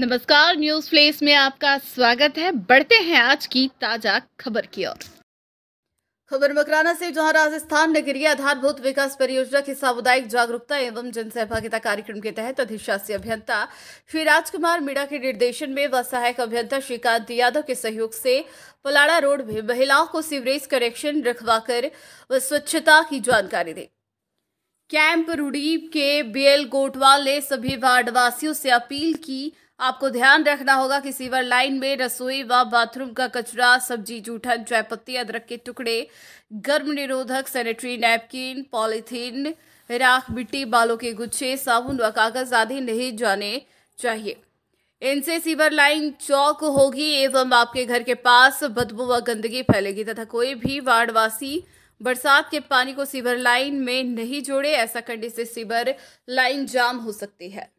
नमस्कार news place में आपका स्वागत है बढ़ते हैं आज की ताजा खबर की ओर खबर मकराना से जहां राजस्थान नगरीय आधारभूत विकास परियोजना की सामुदायिक जागरूकता एवं जनसहभागिता कार्यक्रम के तहत अधिशासी अभियंता श्री राजकुमार मीणा के निर्देशन में व सहायक अभियंता श्रीकांत यादव के सहयोग से पलाड़ा रोड में महिलाओं को सीवरेज कनेक्शन रखवाकर व स्वच्छता की जानकारी दी कैंप रूडी के बीएल कोटवाल ने सभी वार्डवासियों से अपील की आपको ध्यान रखना होगा कि सीवर लाइन में रसोई व बाथरूम का कचरा सब्जी जूठन चायपत्ती अदरक के टुकड़े गर्म निरोधक सैनिटरी नैपकिन पॉलीथीन राख मिट्टी बालों के गुच्छे साबुन व कागज आदि नहीं जाने चाहिए इनसे सीवर लाइन चौक होगी एवं आपके घर के पास बदबू व गंदगी फैलेगी तथा कोई भी वार्डवासी बरसात के पानी को सीवर लाइन में नहीं जोड़े ऐसा करने से सीवर लाइन जाम हो सकती है